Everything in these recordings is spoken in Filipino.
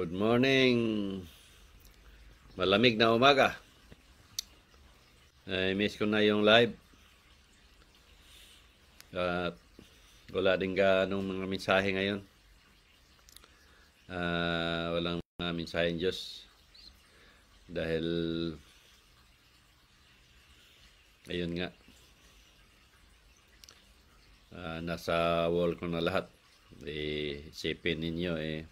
Good morning. Malamig na umaga. Ay, miss ko na yung live. At wala din ganong mga mensahe ngayon. Uh, walang mga mensahe ng Diyos. Dahil ayun nga. Uh, nasa wall ko na lahat. Eh, isipin ninyo eh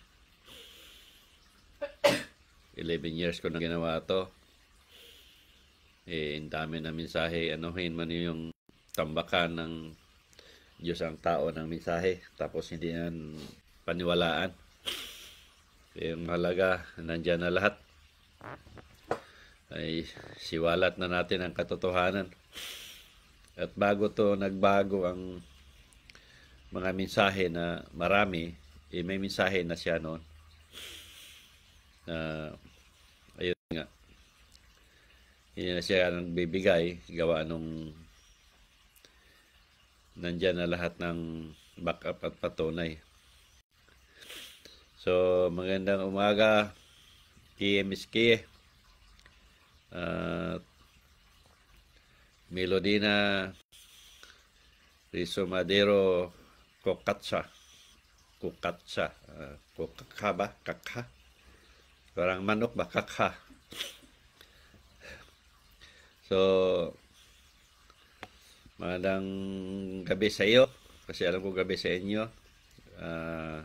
11 years ko na ginawa to. Eh, ang dami na mensahe. Anuhin man yung tambakan ng Diyos ang tao ng mensahe. Tapos hindi yan paniwalaan. Kaya eh, yung halaga, nandyan na lahat. Ay, siwalat na natin ang katotohanan. At bago to nagbago ang mga mensahe na marami, eh, may mensahe na siya noon uh, ayun nga hindi na siya nagbibigay gawa nung nandyan na lahat ng backup at patunay so magandang umaga KMSK at uh, Melodina Riso Madero Kokatsa Kokatsa uh, Kokakaba Kakha Parang manok ba? So, magandang gabi sa iyo. Kasi alam ko gabi sa inyo. Uh,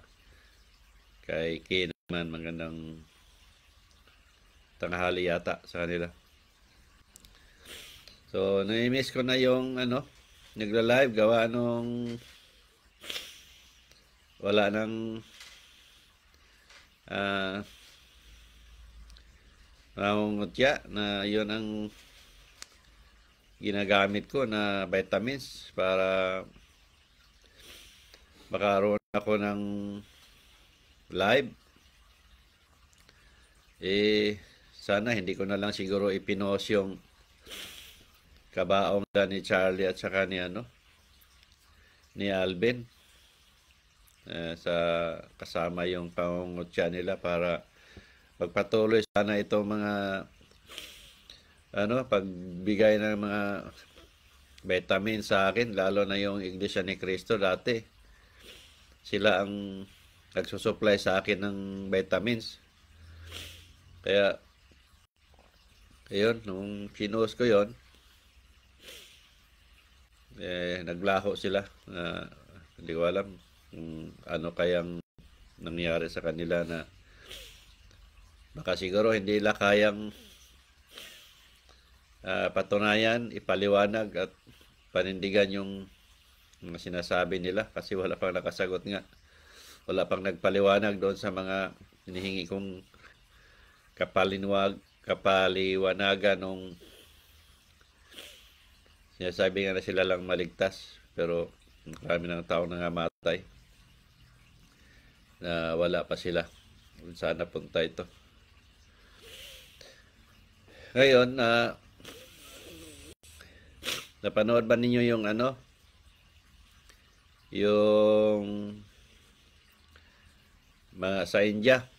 kay Kay naman, magandang tanghali yata sa kanila. So, nami-miss ko na yung ano, nagla-live, gawa nung wala nang uh, ngutya na yun ang ginagamit ko na vitamins para makaroon ako ng live eh sana hindi ko na lang siguro ipinos yung kabaong ni Charlie at saka ni ano ni Alvin eh, sa kasama yung pangungutya nila para pagpatuloy sana ito mga ano, pagbigay ng mga vitamin sa akin, lalo na yung Iglesia ni Cristo dati. Sila ang nagsusupply sa akin ng vitamins. Kaya, ayun, nung pinuos ko yon eh, naglaho sila. Na, hindi ko alam kung ano kayang nangyari sa kanila na Baka siguro hindi nila kayang uh, patunayan, ipaliwanag at panindigan yung mga sinasabi nila kasi wala pang nakasagot nga. Wala pang nagpaliwanag doon sa mga hinihingi kong kapalinwag, kapaliwanagan nung sinasabi nga na sila lang maligtas pero marami ng tao na namatay na wala pa sila. Saan napunta ito? Ngayon, uh, napanood ba ninyo yung ano? Yung ma, sa India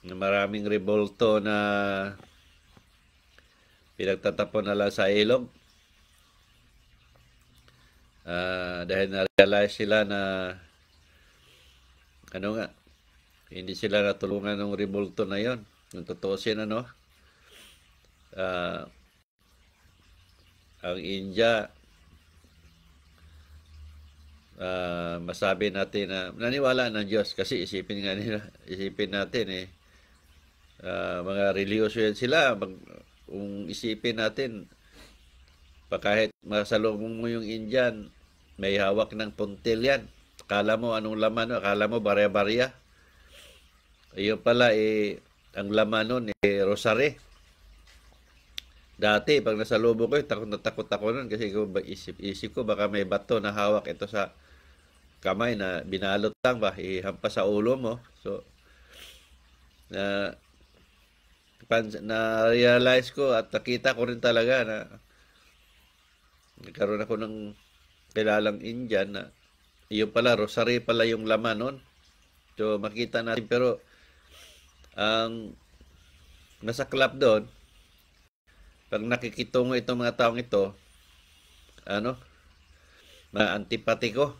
na maraming rebolto na pinagtatapon nila sa ilog uh, dahil na-realize sila na ano nga hindi sila natulungan ng rebolto na yon Nung tutusin, ano, uh, ang India, uh, masabi natin na naniwala ng Diyos kasi isipin nga nila, isipin natin eh, uh, mga religious yan sila, mag, kung isipin natin, pa kahit masalubong mo yung Indian, may hawak ng puntil yan. Akala mo anong laman, akala mo barya-barya. Iyo pala eh, ang laman nun eh, rosary. Dati, pag nasa lobo ko, eh, takot na takot ako nun kasi ko, isip, isip ko baka may bato na hawak ito sa kamay na binalot lang ba, ihampas sa ulo mo. So, na, na realize ko at nakita ko rin talaga na nagkaroon ako ng kilalang Indian na yun pala, rosary pala yung laman nun. So, makita natin pero ang nasa club doon, pag nakikitungo itong mga taong ito, ano, maantipatiko,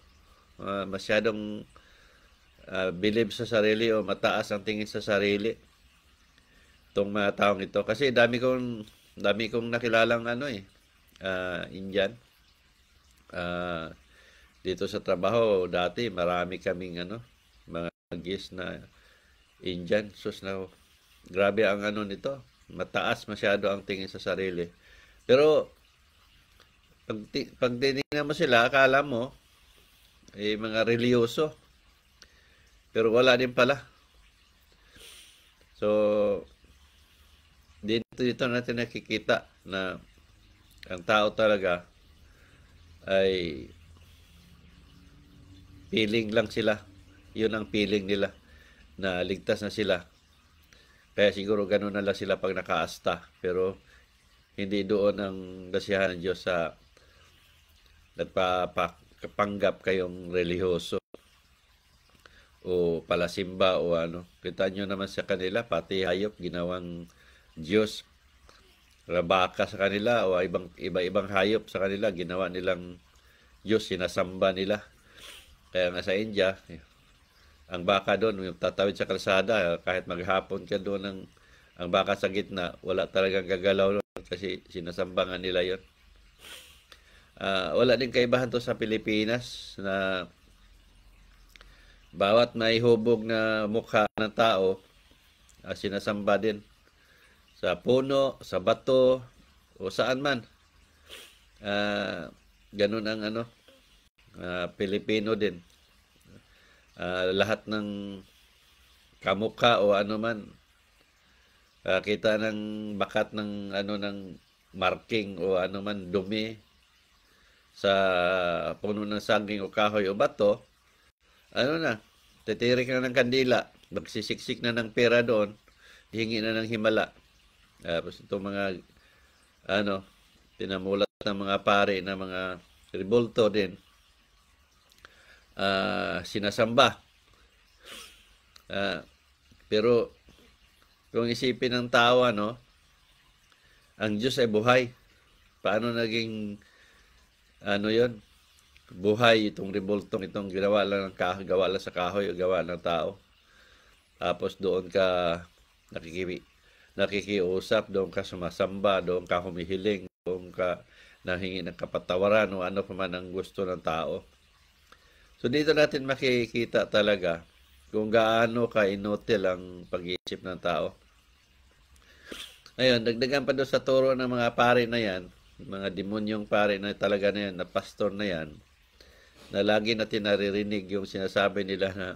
uh, masyadong uh, believe sa sarili o mataas ang tingin sa sarili itong mga taong ito. Kasi dami kong, dami kong nakilalang ano eh, uh, Indian. Uh, dito sa trabaho dati marami kaming ano, mga guest na Indian. Sus na, grabe ang ano nito. Mataas masyado ang tingin sa sarili. Pero, pag, pag tinignan mo sila, akala mo, eh, mga reliyoso. Pero wala din pala. So, dito, dito natin nakikita na ang tao talaga ay feeling lang sila. Yun ang feeling nila na ligtas na sila. Kaya siguro ganun na lang sila pag nakaasta. Pero hindi doon ang dasihan ng Diyos sa nagpapanggap kayong relihoso o palasimba o ano. Kita nyo naman sa kanila, pati hayop, ginawang Diyos. Rabaka sa kanila o ibang, iba-ibang hayop sa kanila, ginawa nilang Diyos, sinasamba nila. Kaya nga sa India, ang baka doon, tatawid sa kalsada, kahit maghapon ka doon ng ang baka sa gitna, wala talagang gagalaw doon kasi sinasambangan nila yon. Uh, ah, wala din kaibahan to sa Pilipinas na bawat may hubog na mukha ng tao, uh, sinasamba din sa puno, sa bato, o saan man. Uh, ganun ang ano, uh, Pilipino din uh, lahat ng kamuka o ano man uh, kita ng bakat ng ano ng marking o ano man dumi sa puno ng saging o kahoy o bato, ano na, titirik na ng kandila, magsisiksik na ng pera doon, hingi na ng himala. Tapos uh, itong mga, ano, tinamulat ng mga pare na mga revolto din, uh, sinasamba. Uh, pero kung isipin ng tao, ano, ang Diyos ay buhay. Paano naging ano yon buhay itong revoltong itong ginawa lang ng kah- gawa lang sa kahoy o gawa ng tao. Tapos doon ka nakikiwi nakikiusap, doon ka sumasamba, doon ka humihiling, doon ka nahingi ng kapatawaran o ano pa man ang gusto ng tao. So dito natin makikita talaga kung gaano ka inutil ang pag-iisip ng tao. Ayun, dagdagan pa doon sa turo ng mga pare na yan, mga demonyong pare na talaga na yan, na pastor na yan, na lagi natin naririnig yung sinasabi nila na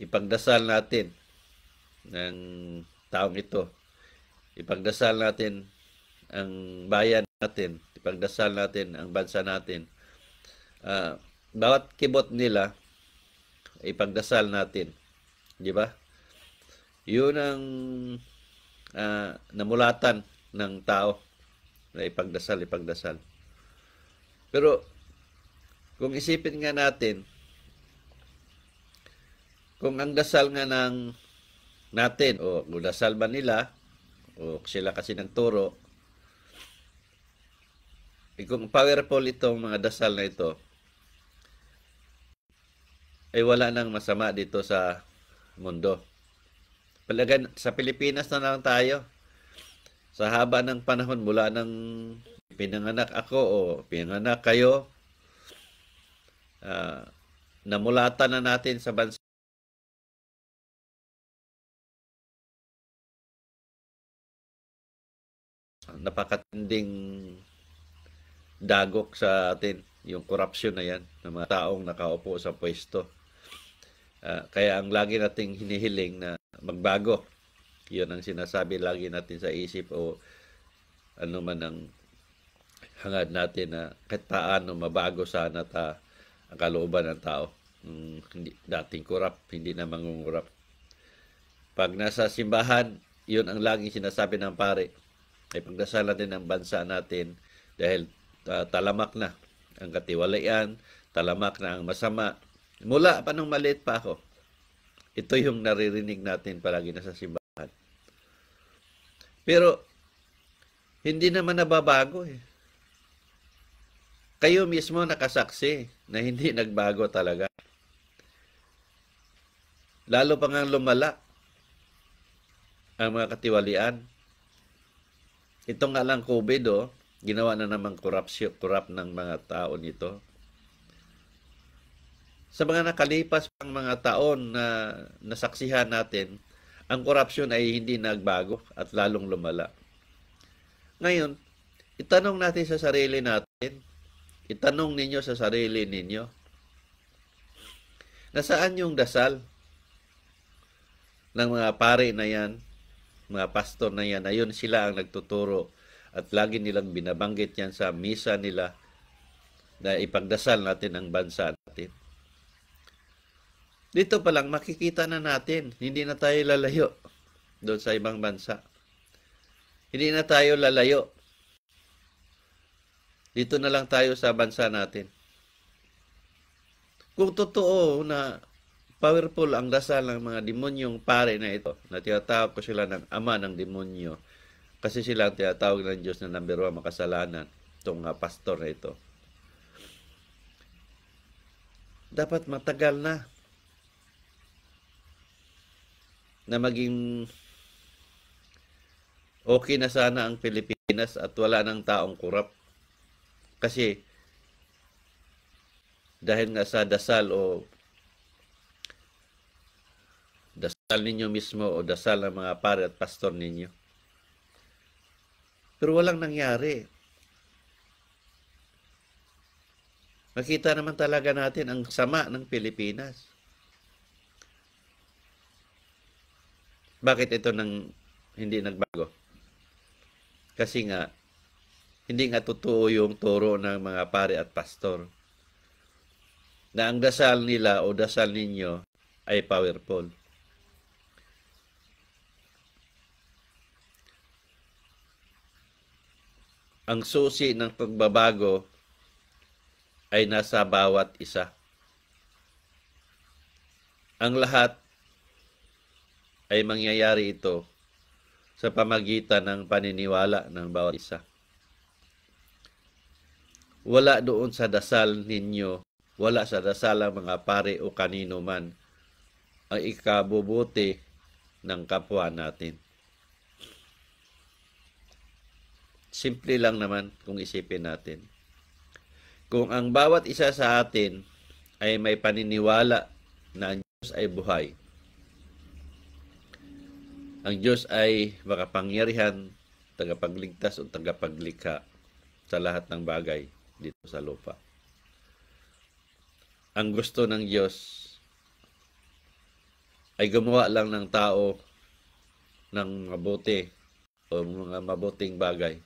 ipagdasal natin ng taong ito. Ipagdasal natin ang bayan natin. Ipagdasal natin ang bansa natin. Uh, bawat kibot nila ipagdasal natin. Di ba? Yun ang uh, namulatan ng tao na ipagdasal, ipagdasal. Pero kung isipin nga natin, kung ang dasal nga ng natin o dasal ba nila o sila kasi nagturo, eh kung powerful itong mga dasal na ito, ay wala nang masama dito sa mundo. Palagan, sa Pilipinas na lang tayo. Sa haba ng panahon mula ng pinanganak ako o pinanganak kayo, uh, ah, namulata na natin sa bansa napakatinding dagok sa atin yung corruption na yan ng mga taong nakaupo sa pwesto. Ah, kaya ang lagi nating hinihiling na magbago. Yun ang sinasabi lagi natin sa isip o ano man ang hangad natin na kahit paano mabago sana ta ang kalooban ng tao. Hmm, hindi, dating korap, hindi na mangungurap. Pag nasa simbahan, yun ang laging sinasabi ng pare. Ay pagdasala din ang bansa natin dahil uh, talamak na ang katiwalayan, talamak na ang masama, Mula pa nung maliit pa ako, ito yung naririnig natin palagi na sa simbahan. Pero, hindi naman nababago eh. Kayo mismo nakasaksi na hindi nagbago talaga. Lalo pa nga lumala ang mga katiwalian. Ito nga lang COVID, oh, ginawa na naman corrupt, corrupt ng mga tao nito sa mga nakalipas pang mga taon na nasaksihan natin, ang korupsyon ay hindi nagbago at lalong lumala. Ngayon, itanong natin sa sarili natin, itanong ninyo sa sarili ninyo, nasaan yung dasal ng mga pare na yan, mga pastor na yan, ayun sila ang nagtuturo at lagi nilang binabanggit yan sa misa nila na ipagdasal natin ang bansa natin. Dito pa lang, makikita na natin, hindi na tayo lalayo doon sa ibang bansa. Hindi na tayo lalayo. Dito na lang tayo sa bansa natin. Kung totoo na powerful ang dasal ng mga demonyong pare na ito, na tinatawag ko sila ng ama ng demonyo, kasi sila ang tinatawag ng Diyos na number one makasalanan, itong uh, pastor na ito. Dapat matagal na na maging okay na sana ang Pilipinas at wala nang taong kurap. Kasi dahil nga sa dasal o dasal ninyo mismo o dasal ng mga pare at pastor ninyo. Pero walang nangyari. Makita naman talaga natin ang sama ng Pilipinas. Bakit ito nang hindi nagbago? Kasi nga, hindi nga totoo yung turo ng mga pare at pastor na ang dasal nila o dasal ninyo ay powerful. Ang susi ng pagbabago ay nasa bawat isa. Ang lahat ay mangyayari ito sa pamagitan ng paniniwala ng bawat isa. Wala doon sa dasal ninyo, wala sa dasal ang mga pare o kanino man ang ikabubuti ng kapwa natin. Simple lang naman kung isipin natin. Kung ang bawat isa sa atin ay may paniniwala na ang Diyos ay buhay, ang Diyos ay makapangyarihan, tagapagligtas o tagapaglikha sa lahat ng bagay dito sa lupa. Ang gusto ng Diyos ay gumawa lang ng tao ng mabuti o mga mabuting bagay.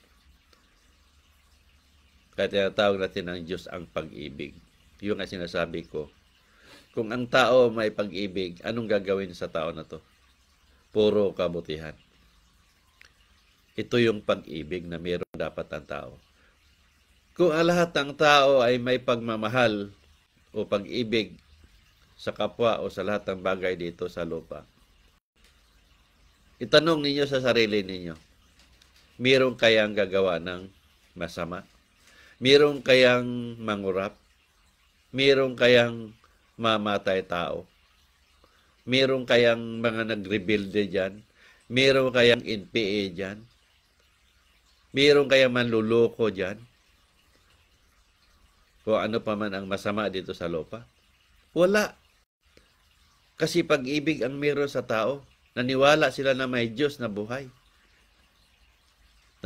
Kaya tinatawag natin ang Diyos ang pag-ibig. Yun ang sinasabi ko. Kung ang tao may pag-ibig, anong gagawin sa tao na to? puro kabutihan. Ito yung pag-ibig na meron dapat ang tao. Kung lahat ng tao ay may pagmamahal o pag-ibig sa kapwa o sa lahat ng bagay dito sa lupa, itanong ninyo sa sarili ninyo, meron kayang gagawa ng masama? Meron kayang mangurap? Meron kayang mamatay tao? Meron kayang mga nag-rebuild dyan? Meron kayang NPA dyan? Meron kayang manluloko dyan? Kung ano pa man ang masama dito sa lupa? Wala. Kasi pag-ibig ang meron sa tao, naniwala sila na may Diyos na buhay.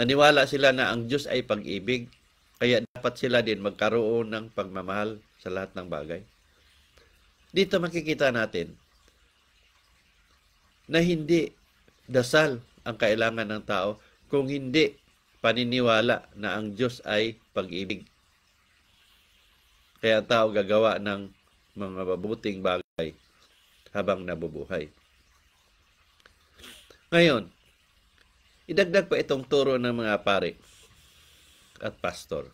Naniwala sila na ang Diyos ay pag-ibig, kaya dapat sila din magkaroon ng pagmamahal sa lahat ng bagay. Dito makikita natin na hindi dasal ang kailangan ng tao kung hindi paniniwala na ang Diyos ay pag-ibig. Kaya ang tao gagawa ng mga mabuting bagay habang nabubuhay. Ngayon, idagdag pa itong turo ng mga pare at pastor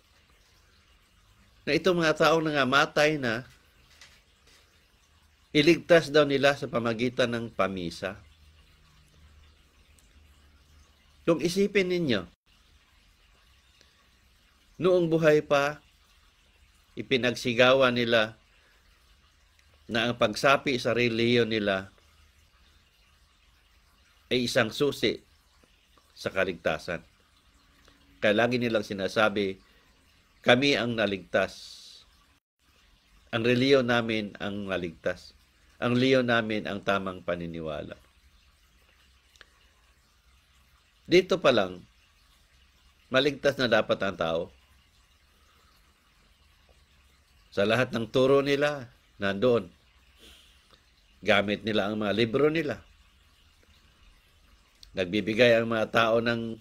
na itong mga tao na nga matay na Iligtas daw nila sa pamagitan ng pamisa. Kung isipin ninyo, noong buhay pa, ipinagsigawan nila na ang pagsapi sa reliyon nila ay isang susi sa kaligtasan. Kaya lagi nilang sinasabi, kami ang naligtas. Ang reliyon namin ang naligtas ang liyo namin ang tamang paniniwala. Dito pa lang, maligtas na dapat ang tao. Sa lahat ng turo nila, nandoon. Gamit nila ang mga libro nila. Nagbibigay ang mga tao ng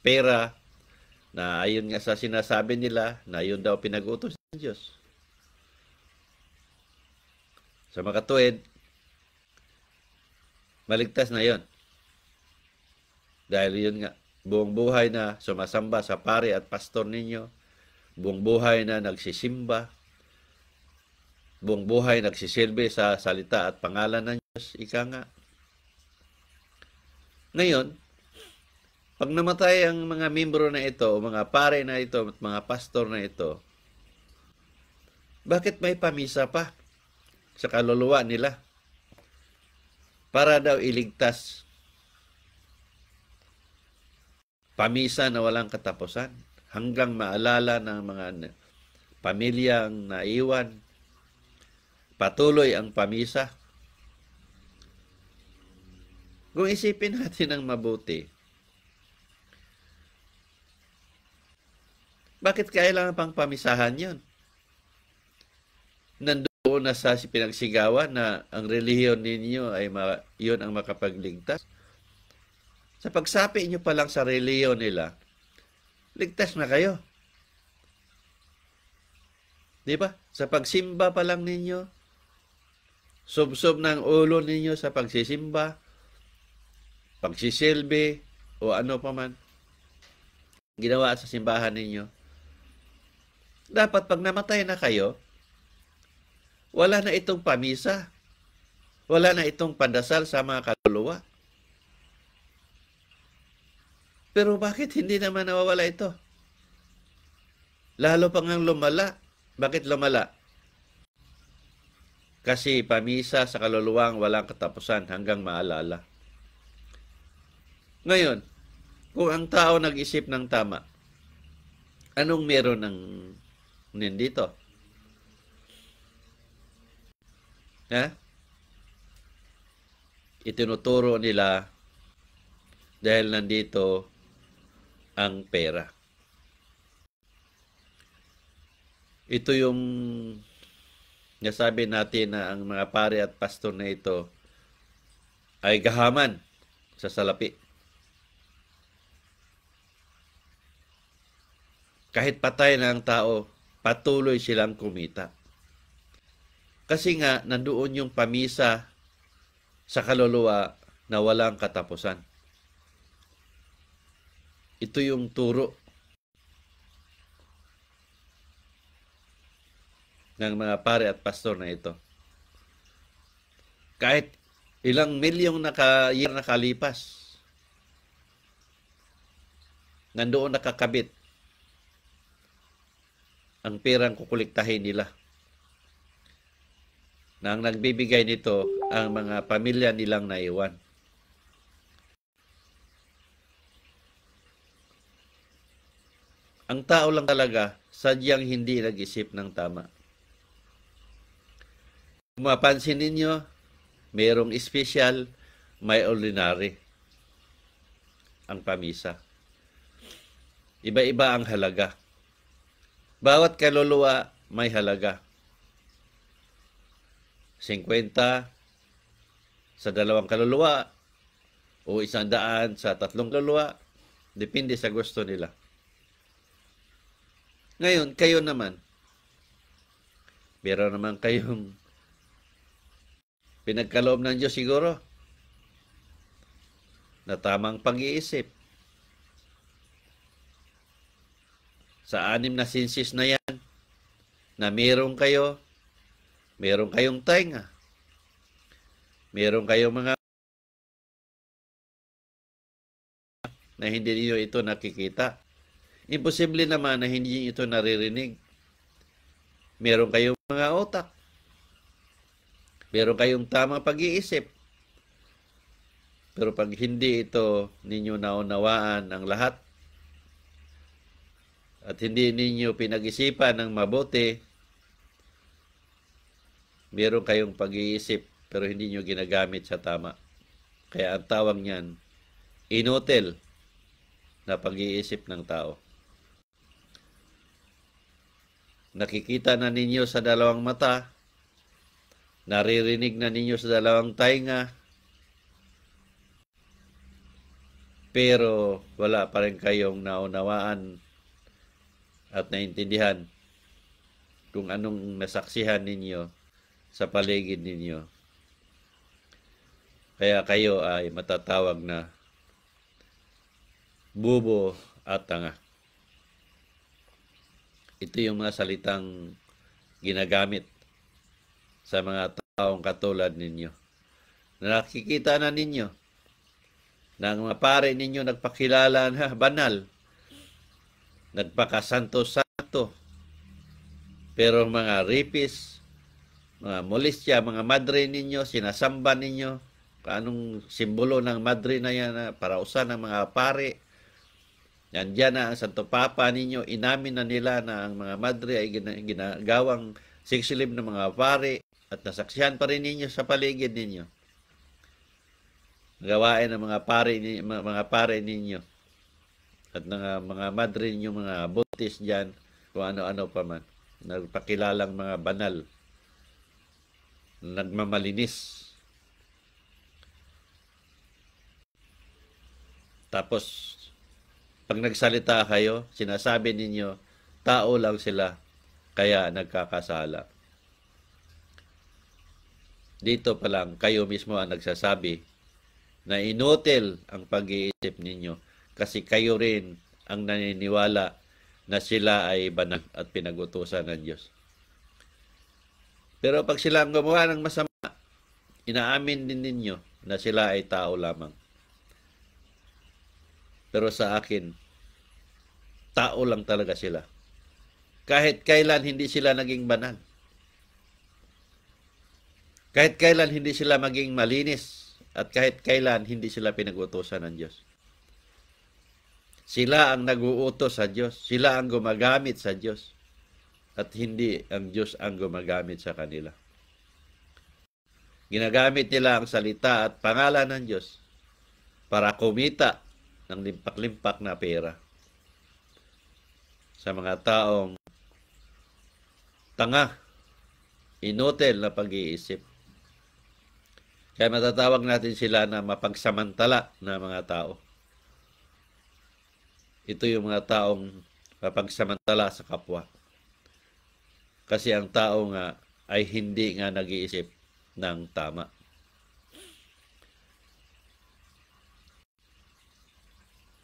pera na ayon nga sa sinasabi nila na yun daw pinag-utos ng Diyos sa mga katuwid, maligtas na yon. Dahil yun nga, buong buhay na sumasamba sa pare at pastor ninyo, buong buhay na nagsisimba, buong buhay nagsisilbi sa salita at pangalan ng Diyos, ika nga. Ngayon, pag namatay ang mga membro na ito, o mga pare na ito, at mga pastor na ito, bakit may pamisa pa? sa kaluluwa nila para daw iligtas. Pamisa na walang katapusan hanggang maalala ng mga pamilyang naiwan. Patuloy ang pamisa. Kung isipin natin ng mabuti, bakit kailangan pang pamisahan yun? Nandun o nasa si pinagsigawan na ang relihiyon ninyo ay ma, yun ang makapagligtas. Sa pagsapi nyo pa lang sa relihiyon nila, ligtas na kayo. Di ba? Sa pagsimba pa lang ninyo, subsob ng ulo ninyo sa pagsisimba, pagsisilbi, o ano pa man, ginawa sa simbahan ninyo. Dapat pag namatay na kayo, wala na itong pamisa. Wala na itong pandasal sa mga kaluluwa. Pero bakit hindi naman nawawala ito? Lalo pa ngang lumala. Bakit lumala? Kasi pamisa sa kaluluwang walang katapusan hanggang maalala. Ngayon, kung ang tao nag-isip ng tama, anong meron ng nindito? Eh? Itinuturo nila dahil nandito ang pera. Ito yung nasabi natin na ang mga pare at pastor na ito ay gahaman sa salapi. Kahit patay na ang tao, patuloy silang kumita. Kasi nga, nandoon yung pamisa sa kaluluwa na walang katapusan. Ito yung turo ng mga pare at pastor na ito. Kahit ilang milyong naka, year nakalipas, nandoon nakakabit ang perang kukuliktahin nila nang nagbibigay nito ang mga pamilya nilang naiwan. Ang tao lang talaga sadyang hindi nag-isip ng tama. Kung mapansin ninyo, mayroong special, may ordinary ang pamisa. Iba-iba ang halaga. Bawat kaluluwa may halaga. 50 sa dalawang kaluluwa o isang sa tatlong kaluluwa. Depende sa gusto nila. Ngayon, kayo naman. Meron naman kayong pinagkaloob ng Diyos siguro na tamang pag-iisip. Sa anim na sinsis na yan na meron kayo Meron kayong tenga. Meron kayong mga na hindi niyo ito nakikita. Imposible naman na hindi ito naririnig. Meron kayong mga otak. Meron kayong tamang pag-iisip. Pero pag hindi ito ninyo naunawaan ang lahat at hindi ninyo pinag-isipan ng mabuti, meron kayong pag-iisip pero hindi nyo ginagamit sa tama. Kaya ang tawag niyan, inutil na pag-iisip ng tao. Nakikita na ninyo sa dalawang mata, naririnig na ninyo sa dalawang tainga, pero wala pa rin kayong naunawaan at naintindihan kung anong nasaksihan ninyo sa paligid ninyo. Kaya kayo ay matatawag na bubo at tanga. Ito yung mga salitang ginagamit sa mga taong katulad ninyo. Na nakikita na ninyo na ang mga pare ninyo nagpakilala na banal, nagpakasanto-santo, pero mga ripis, uh, molestya, mga madre ninyo, sinasamba ninyo, anong simbolo ng madre na yan, uh, ah, para usan ng mga pare, Nandiyan na ang Santo Papa ninyo, inamin na nila na ang mga madre ay ginagawang siksilib ng mga pare at nasaksihan pa rin ninyo sa paligid ninyo. Gawain ng mga pare, mga pare ninyo at ng ah, mga madre ninyo, mga buntis dyan, kung ano-ano pa man, nagpakilalang mga banal nagmamalinis. Tapos, pag nagsalita kayo, sinasabi ninyo, tao lang sila, kaya nagkakasala. Dito pa lang, kayo mismo ang nagsasabi na inutil ang pag-iisip ninyo kasi kayo rin ang naniniwala na sila ay banag at pinagutusan ng Diyos. Pero pag sila ang gumawa ng masama, inaamin din ninyo na sila ay tao lamang. Pero sa akin, tao lang talaga sila. Kahit kailan hindi sila naging banal. Kahit kailan hindi sila maging malinis at kahit kailan hindi sila pinagutosan ng Diyos. Sila ang nag-uutos sa Diyos. Sila ang gumagamit sa Diyos at hindi ang Diyos ang gumagamit sa kanila. Ginagamit nila ang salita at pangalan ng Diyos para kumita ng limpak-limpak na pera sa mga taong tanga, inutil na pag-iisip. Kaya matatawag natin sila na mapagsamantala na mga tao. Ito yung mga taong mapagsamantala sa kapwa. Kasi ang tao nga ay hindi nga nag-iisip ng tama.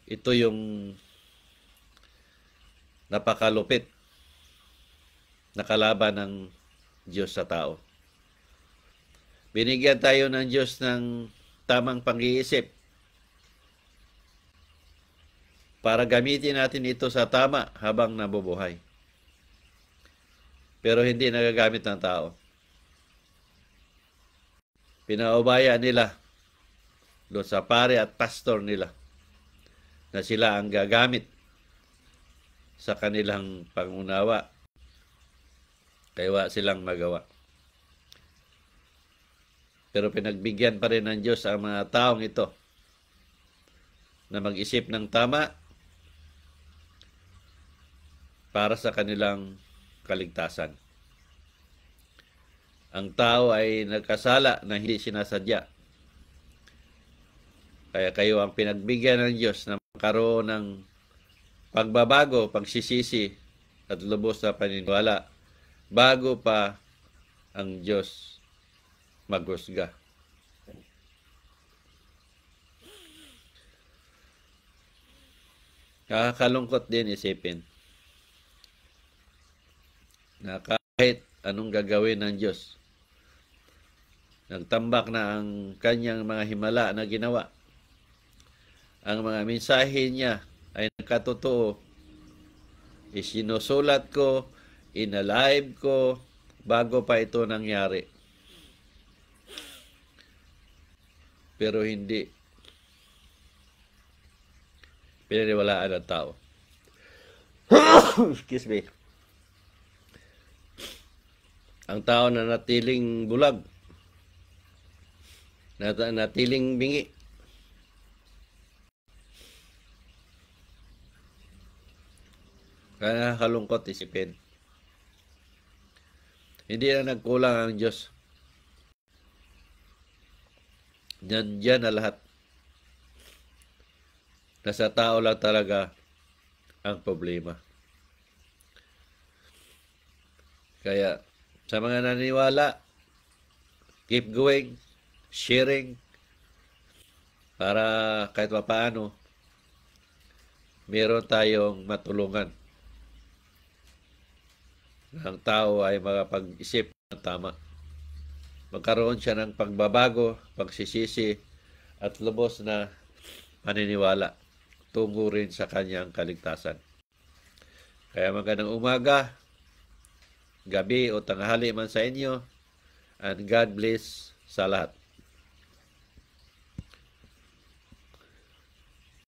Ito yung napakalupit na kalaban ng Diyos sa tao. Binigyan tayo ng Diyos ng tamang pang-iisip para gamitin natin ito sa tama habang nabubuhay pero hindi nagagamit ng tao. Pinaubaya nila doon sa pare at pastor nila na sila ang gagamit sa kanilang pangunawa kaya silang magawa. Pero pinagbigyan pa rin ng Diyos ang mga taong ito na mag-isip ng tama para sa kanilang kaligtasan. Ang tao ay nagkasala na hindi sinasadya. Kaya kayo ang pinagbigyan ng Diyos na makaroon ng pagbabago, pagsisisi at lubos na paniniwala bago pa ang Diyos magusga. Nakakalungkot din isipin na kahit anong gagawin ng Diyos, nagtambak na ang kanyang mga himala na ginawa. Ang mga mensahe niya ay nagkatotoo. Isinusulat ko, inalive ko, bago pa ito nangyari. Pero hindi pinaniwalaan ng tao. Excuse me ang tao na natiling bulag, nat natiling bingi. Kaya halungkot isipin. Eh Hindi na nagkulang ang Diyos. dyan na lahat. Nasa tao lang talaga ang problema. Kaya sa mga naniniwala, keep going, sharing, para kahit papaano, meron tayong matulungan ang tao ay makapag-isip ng tama. Magkaroon siya ng pagbabago, pagsisisi, at lubos na paniniwala tungo rin sa kanyang kaligtasan. Kaya magandang umaga, gabi o tanghali man sa inyo. And God bless sa lahat.